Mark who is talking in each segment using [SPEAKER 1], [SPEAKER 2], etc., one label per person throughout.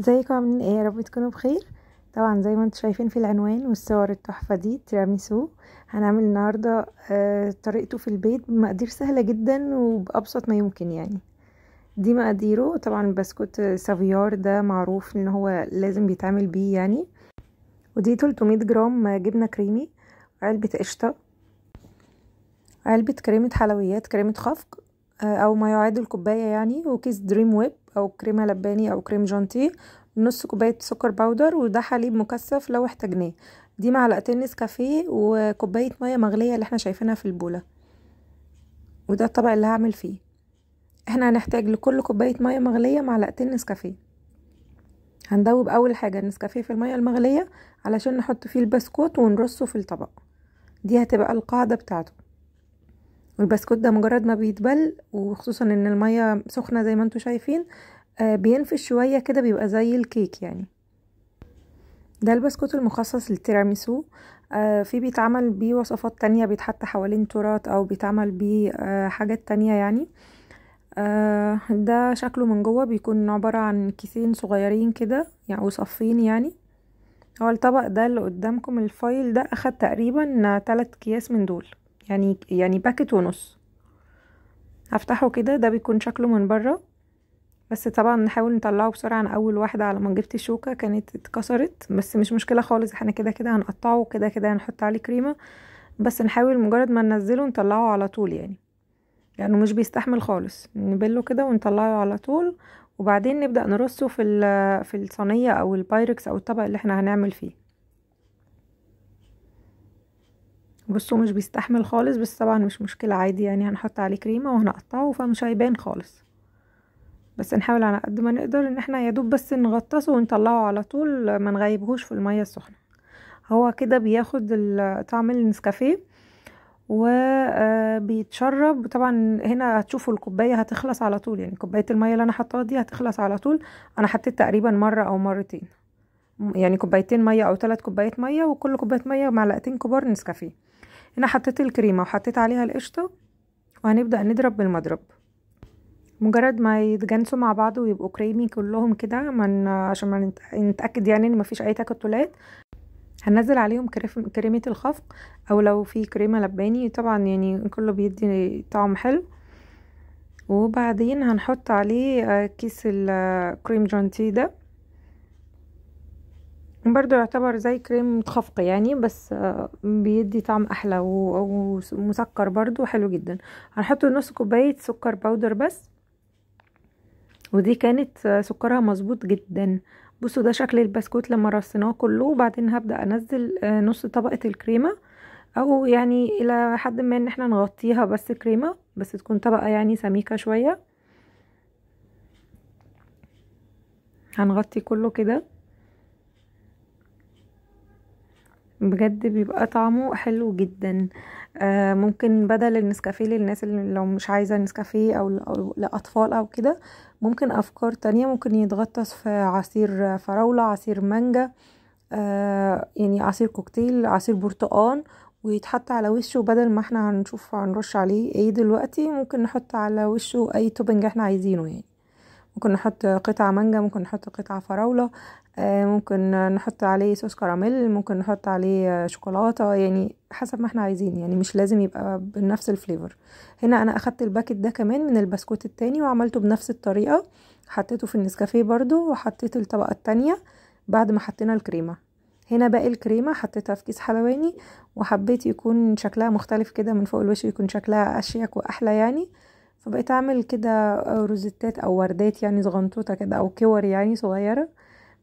[SPEAKER 1] ازيكم عاملين ايه يا رب تكونوا بخير طبعا زي ما انتم شايفين في العنوان والصور التحفه دي تيراميسو هنعمل النهارده آه، طريقته في البيت بمقادير سهله جدا وبابسط ما يمكن يعني دي مقاديره طبعا بسكوت سافيار ده معروف ان هو لازم بيتعمل بيه يعني ودي 300 جرام جبنه كريمي وعلبه قشطه علبه كريمه حلويات كريمه خفق آه، او ما يعادل كوبايه يعني وكيس دريم ويب او كريمه لباني او كريم جانتيه نص كوبايه سكر باودر وده حليب مكثف لو احتاجناه دي معلقتين نسكافيه وكوبايه ميه مغليه اللي احنا شايفينها في البوله وده الطبق اللي هعمل فيه احنا هنحتاج لكل كوبايه ميه مغليه معلقتين نسكافيه هندوب اول حاجه النسكافيه في الميه المغليه علشان نحط فيه البسكوت ونرصه في الطبق دي هتبقى القاعده بتاعته والبسكوت ده مجرد ما بيتبل وخصوصا ان المية سخنة زي ما انتوا شايفين آه، بينفش شوية كده بيبقى زي الكيك يعني ده البسكوت المخصص للتيراميسو آه في بيتعمل بيه وصفات تانية بيتحط حوالين تورات او بيتعمل بيه آه حاجات تانية يعني آه ده شكله من جوه بيكون عبارة عن كيسين صغيرين كده يعني وصفين يعني هو الطبق ده اللي قدامكم الفايل ده اخد تقريبا تلات اكياس من دول يعني يعني باكت ونص هفتحه كده ده بيكون شكله من بره بس طبعا نحاول نطلعه بسرعه عن اول واحده على ما جبت الشوكه كانت اتكسرت بس مش مشكله خالص احنا كده كده هنقطعه كده كده هنحط عليه كريمه بس نحاول مجرد ما ننزله نطلعه على طول يعني لانه يعني مش بيستحمل خالص نبله كده ونطلعه على طول وبعدين نبدا نرصه في في الصينيه او البايركس او الطبق اللي احنا هنعمل فيه بصوا مش بيستحمل خالص بس طبعا مش مشكلة عادي يعني هنحط عليه كريمة وهنقطعه فمش هيبان خالص بس نحاول على قد ما نقدر ان احنا يدوب بس نغطسه ونطلعه على طول ما نغيبهوش في المية السخنة هو كده بياخد طعم النسكافيه وبيتشرب آه، طبعا هنا هتشوفوا الكوبايه هتخلص على طول يعني كوبايه الميه اللي انا حطاها دي هتخلص على طول انا حطيت تقريبا مره او مرتين يعني كوبايتين ميه او ثلاث كوبايات ميه وكل كوبايه ميه معلقتين كبار نسكافيه هنا حطيت الكريمه وحطيت عليها القشطه وهنبدا نضرب بالمضرب مجرد ما يتجانسوا مع بعض ويبقوا كريمي كلهم كده من عشان ما نتاكد يعني ان مفيش اي تكتلات هنزل عليهم كريمه الخفق او لو في كريمه لباني طبعا يعني كله بيدي طعم حلو وبعدين هنحط عليه آه، كيس الكريم جانتيه ده برضو يعتبر زي كريم متخفق يعني بس آه، بيدي طعم احلى ومسكر برضو حلو جدا هنحط نص كوبايه سكر باودر بس ودي كانت آه، سكرها مظبوط جدا بصوا ده شكل البسكوت لما رصيناه كله وبعدين هبدا انزل آه، نص طبقه الكريمه او يعني الى حد ما ان احنا نغطيها بس كريمه بس تكون طبقه يعني سميكه شويه هنغطي كله كده بجد بيبقى طعمه حلو جدا آه ممكن بدل النسكافيه للناس اللي لو مش عايزه نسكافيه أو, لاطفال او كده ممكن افكار تانية ممكن يتغطس في عصير فراوله عصير مانجا آه يعني عصير كوكتيل عصير برتقان ويتحط على وشه بدل ما احنا هنشوف هنرش عليه ايه دلوقتي ممكن نحط على وشه اي توبنج احنا عايزينه يعني ممكن نحط قطع مانجا ممكن نحط قطع فراولة آه، ممكن نحط عليه صوص كراميل ممكن نحط عليه شوكولاتة يعني حسب ما احنا عايزين يعني مش لازم يبقى بنفس الفليفر هنا انا اخدت الباكت ده كمان من البسكوت التاني وعملته بنفس الطريقة حطيته في النسكافيه برضو وحطيت الطبقة التانية بعد ما حطينا الكريمة هنا باقي الكريمة حطيتها في كيس حلواني وحبيت يكون شكلها مختلف كده من فوق الوش يكون شكلها اشيك واحلى يعني فبقيت اعمل كده آه، روزتات او وردات يعني صغنطوطه كده او كور يعني صغيره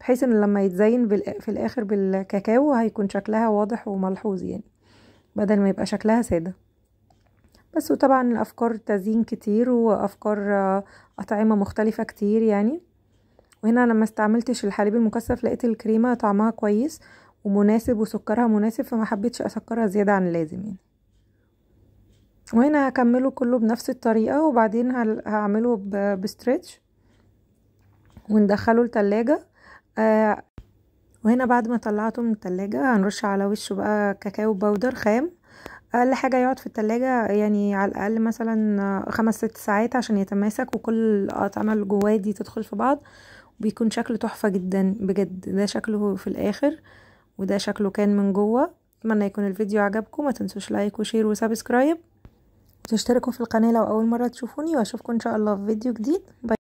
[SPEAKER 1] بحيث ان لما يتزين في الاخر بالكاكاو هيكون شكلها واضح وملحوظ يعني بدل ما يبقى شكلها ساده بس وطبعا افكار تزيين كتير وافكار آه، اطعمه مختلفه كتير يعني وهنا انا ما استعملتش الحليب المكثف لقيت الكريمه طعمها كويس ومناسب وسكرها مناسب فما حبيتش اسكرها زياده عن اللازم يعني وهنا هكمله كله بنفس الطريقة وبعدين هعمله بستريتش وندخله التلاجة آه، وهنا بعد ما طلعته من التلاجة هنرش على وشه بقى كاكاو باودر خام اقل حاجه يقعد في التلاجة يعني على الاقل مثلا خمس ست ساعات عشان يتماسك وكل الاطعمه اللي جواه دي تدخل في بعض وبيكون شكله تحفه جدا بجد ده شكله في الاخر وده شكله كان من جوه اتمنى يكون الفيديو عجبكم ما تنسوش لايك وشير وسبسكرايب تشتركوا في القناة لو أول مرة تشوفوني وأشوفكم إن شاء الله في فيديو جديد باي